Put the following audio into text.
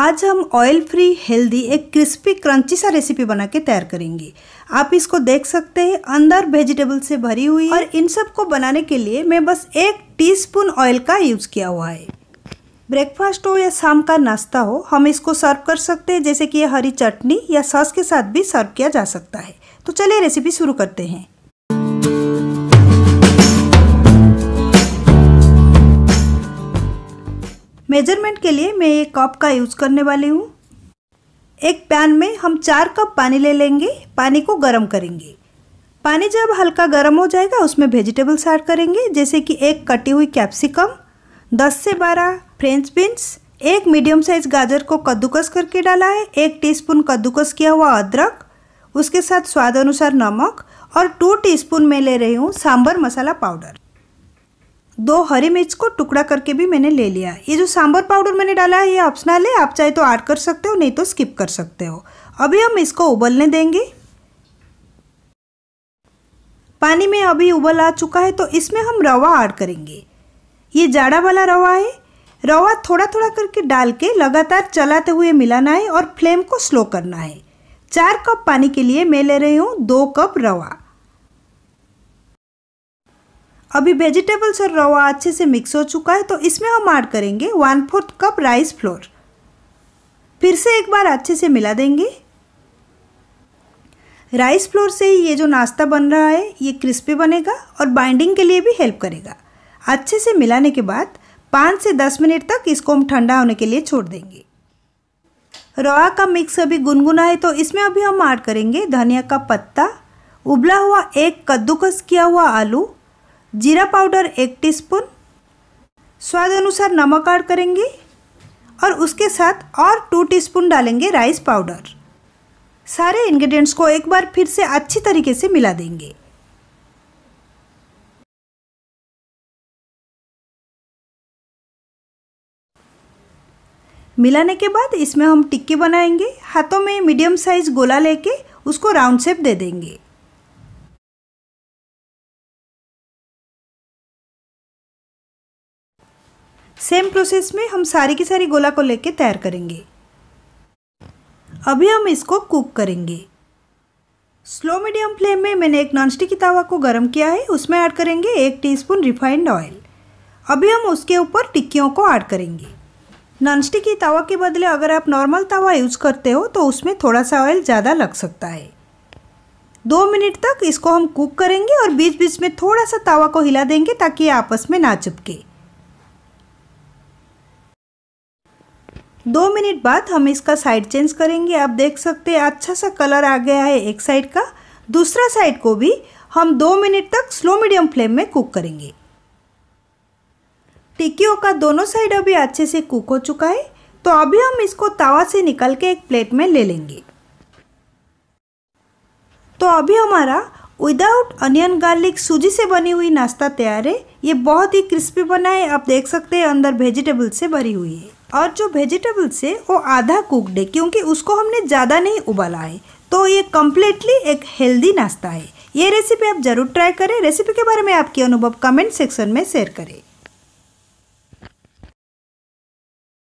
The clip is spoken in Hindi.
आज हम ऑयल फ्री हेल्दी एक क्रिस्पी क्रंची सा रेसिपी बना के तैयार करेंगे आप इसको देख सकते हैं अंदर वेजिटेबल से भरी हुई और इन सब को बनाने के लिए मैं बस एक टीस्पून ऑयल का यूज़ किया हुआ है ब्रेकफास्ट हो या शाम का नाश्ता हो हम इसको सर्व कर सकते हैं जैसे कि यह हरी चटनी या सॉस के साथ भी सर्व किया जा सकता है तो चलिए रेसिपी शुरू करते हैं मेजरमेंट के लिए मैं ये कप का यूज़ करने वाली हूँ एक पैन में हम चार कप पानी ले लेंगे पानी को गर्म करेंगे पानी जब हल्का गर्म हो जाएगा उसमें वेजिटेबल्स ऐड करेंगे जैसे कि एक कटी हुई कैप्सिकम दस से बारह फ्रेंच बीन्स एक मीडियम साइज गाजर को कद्दूकस करके डाला है एक टीस्पून कद्दूकस किया हुआ अदरक उसके साथ स्वाद अनुसार नमक और टू टीस्पून मैं ले रही हूँ सांभर मसाला पाउडर दो हरी मिर्च को टुकड़ा करके भी मैंने ले लिया ये जो सांबर पाउडर मैंने डाला है ये ऑप्शनल है आप चाहे तो ऐड कर सकते हो नहीं तो स्किप कर सकते हो अभी हम इसको उबलने देंगे पानी में अभी उबल आ चुका है तो इसमें हम रवा ऐड करेंगे ये जाड़ा वाला रवा है रवा थोड़ा थोड़ा करके डाल के लगातार चलाते हुए मिलाना है और फ्लेम को स्लो करना है चार कप पानी के लिए मैं ले रही हूँ दो कप रवा अभी वेजिटेबल्स और रवा अच्छे से मिक्स हो चुका है तो इसमें हम ऐड करेंगे one fourth cup rice flour फिर से एक बार अच्छे से मिला देंगे राइस फ्लोर से ही ये जो नाश्ता बन रहा है ये क्रिस्पी बनेगा और बाइंडिंग के लिए भी हेल्प करेगा अच्छे से मिलाने के बाद पाँच से दस मिनट तक इसको हम ठंडा होने के लिए छोड़ देंगे रवा का मिक्स अभी गुनगुना है तो इसमें अभी हम ऐड करेंगे धनिया का पत्ता उबला हुआ एक कद्दूकस किया हुआ आलू जीरा पाउडर एक टीस्पून स्वाद अनुसार नमक ऐड करेंगे और उसके साथ और टू टीस्पून डालेंगे राइस पाउडर सारे इंग्रेडिएंट्स को एक बार फिर से अच्छी तरीके से मिला देंगे मिलाने के बाद इसमें हम टिक्की बनाएंगे हाथों में मीडियम साइज गोला लेके उसको राउंड शेप दे देंगे सेम प्रोसेस में हम सारी की सारी गोला को लेके तैयार करेंगे अभी हम इसको कुक करेंगे स्लो मीडियम फ्लेम में मैंने एक नॉनस्टिक की तवा को गर्म किया है उसमें ऐड करेंगे एक टीस्पून रिफाइंड ऑयल अभी हम उसके ऊपर टिक्कियों को ऐड करेंगे नॉनस्टिक की तवा के बदले अगर आप नॉर्मल तवा यूज़ करते हो तो उसमें थोड़ा सा ऑयल ज़्यादा लग सकता है दो मिनट तक इसको हम कुक करेंगे और बीच बीच में थोड़ा सा तवा को हिला देंगे ताकि आपस में ना चिपके दो मिनट बाद हम इसका साइड चेंज करेंगे आप देख सकते हैं अच्छा सा कलर आ गया है एक साइड का दूसरा साइड को भी हम दो मिनट तक स्लो मीडियम फ्लेम में कुक करेंगे टिक्कियों का दोनों साइड अभी अच्छे से कुक हो चुका है तो अभी हम इसको तवा से निकल के एक प्लेट में ले लेंगे तो अभी हमारा विदाउट अनियन गार्लिक सूजी से बनी हुई नाश्ता तैयार है ये बहुत ही क्रिस्पी बना है आप देख सकते हैं अंदर वेजिटेबल से भरी हुई है और जो वेजिटेबल्स है वो आधा कुकड है क्योंकि उसको हमने ज़्यादा नहीं उबाला है तो ये कम्प्लीटली एक हेल्दी नाश्ता है ये रेसिपी आप ज़रूर ट्राई करें रेसिपी के बारे में आपके अनुभव कमेंट सेक्शन में शेयर करें